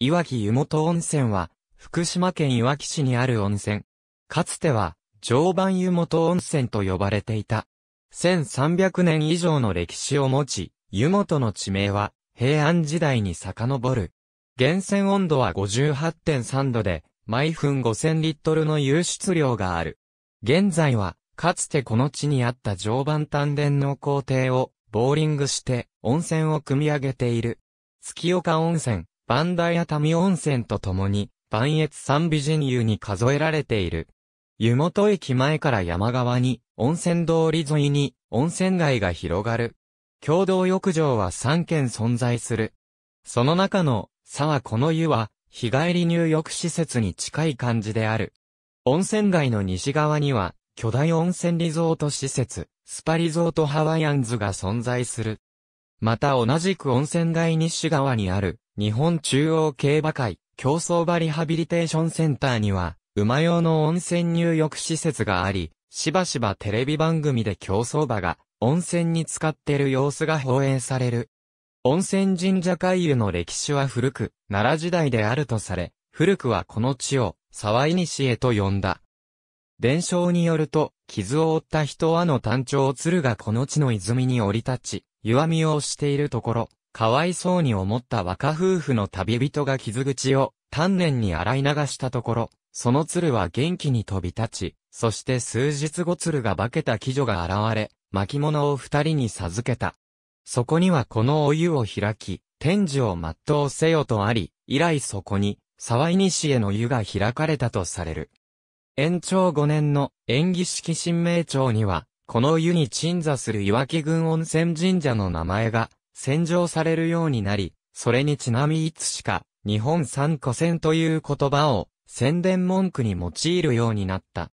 岩木湯本温泉は、福島県いわき市にある温泉。かつては、常磐湯本温泉と呼ばれていた。1300年以上の歴史を持ち、湯本の地名は、平安時代に遡る。源泉温度は58.3度で、毎分5000リットルの湧出量がある。現在は、かつてこの地にあった常磐丹田の工程を、ボーリングして、温泉を組み上げている。月岡温泉、バンダイタミ温泉とともに、磐越三美人湯に数えられている。湯本駅前から山側に、温泉通り沿いに、温泉街が広がる。共同浴場は3軒存在する。その中の、沢この湯は、日帰り入浴施設に近い感じである。温泉街の西側には、巨大温泉リゾート施設、スパリゾートハワイアンズが存在する。また同じく温泉街西側にある、日本中央競馬会競走馬リハビリテーションセンターには、馬用の温泉入浴施設があり、しばしばテレビ番組で競走馬が温泉に使っている様子が放映される。温泉神社海遊の歴史は古く、奈良時代であるとされ、古くはこの地を、沢井西へと呼んだ。伝承によると、傷を負った人はの単調鶴がこの地の泉に降り立ち、弱みをしているところ、かわいそうに思った若夫婦の旅人が傷口を丹念に洗い流したところ、その鶴は元気に飛び立ち、そして数日後鶴が化けた貴女が現れ、巻物を二人に授けた。そこにはこのお湯を開き、天寿を全うせよとあり、以来そこに、沢井西への湯が開かれたとされる。延長5年の演技式神明町には、この湯に鎮座する岩木郡温泉神社の名前が洗浄されるようになり、それにちなみいつしか、日本三古戦という言葉を宣伝文句に用いるようになった。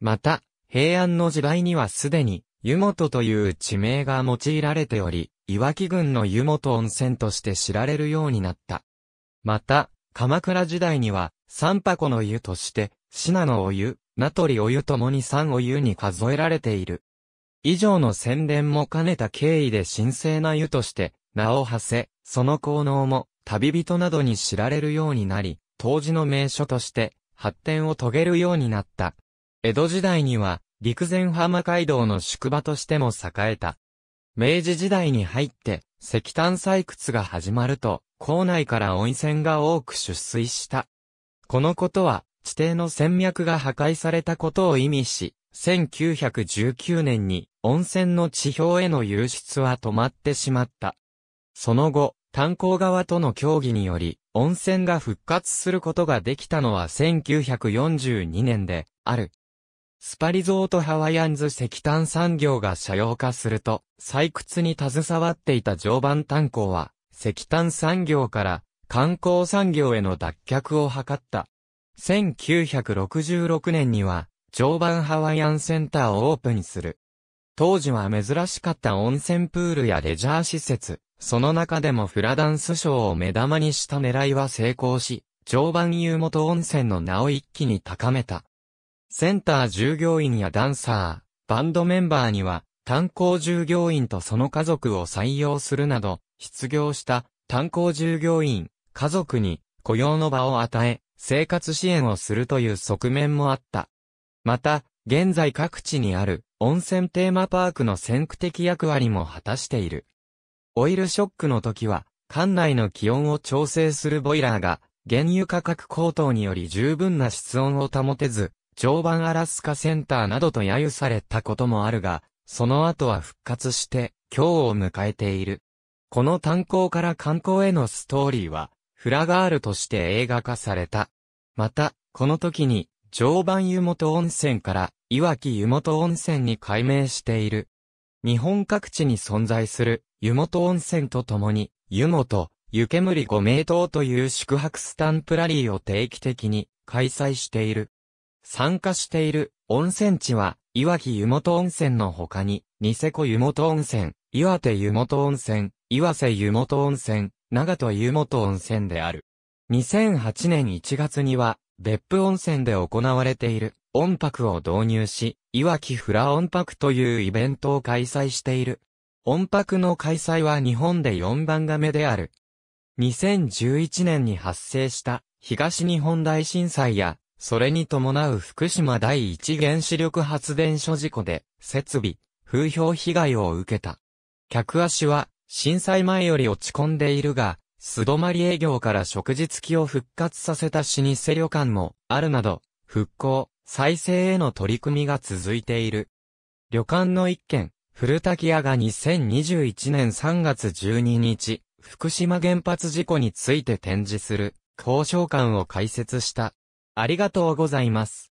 また、平安の時代にはすでに、湯本という地名が用いられており、岩木郡の湯本温泉として知られるようになった。また、鎌倉時代には、三箱の湯として、信濃お湯、名取お湯ともに三お湯に数えられている。以上の宣伝も兼ねた経緯で神聖な湯として名を馳せ、その効能も旅人などに知られるようになり、当時の名所として発展を遂げるようになった。江戸時代には陸前浜街道の宿場としても栄えた。明治時代に入って石炭採掘が始まると、校内から温泉が多く出水した。このことは地底の戦脈が破壊されたことを意味し、1919年に温泉の地表への流出は止まってしまった。その後、炭鉱側との協議により、温泉が復活することができたのは1942年で、ある。スパリゾートハワイアンズ石炭産業が社用化すると、採掘に携わっていた常磐炭鉱は、石炭産業から観光産業への脱却を図った。1966年には、常磐ハワイアンセンターをオープンする。当時は珍しかった温泉プールやレジャー施設、その中でもフラダンスショーを目玉にした狙いは成功し、常磐湯本温泉の名を一気に高めた。センター従業員やダンサー、バンドメンバーには、炭鉱従業員とその家族を採用するなど、失業した炭鉱従業員、家族に雇用の場を与え、生活支援をするという側面もあった。また、現在各地にある温泉テーマパークの先駆的役割も果たしている。オイルショックの時は、館内の気温を調整するボイラーが、原油価格高騰により十分な室温を保てず、常磐アラスカセンターなどと揶揄されたこともあるが、その後は復活して、今日を迎えている。この炭鉱から観光へのストーリーは、フラガールとして映画化された。また、この時に、常磐湯本温泉からいわき湯本温泉に改名している。日本各地に存在する湯本温泉とともに、湯本、湯煙五名湯という宿泊スタンプラリーを定期的に開催している。参加している温泉地は、いわき湯本温泉の他に、ニセコ湯本温泉、岩手湯本温泉、岩瀬湯本温泉、長戸湯本温泉である。2008年1月には、別府温泉で行われている音泊を導入し、いわきフラ音泊というイベントを開催している。音泊の開催は日本で4番目である。2011年に発生した東日本大震災や、それに伴う福島第一原子力発電所事故で、設備、風評被害を受けた。客足は震災前より落ち込んでいるが、素泊まり営業から食事付きを復活させた老舗旅館もあるなど、復興、再生への取り組みが続いている。旅館の一軒、古滝屋が2021年3月12日、福島原発事故について展示する、交渉館を開設した。ありがとうございます。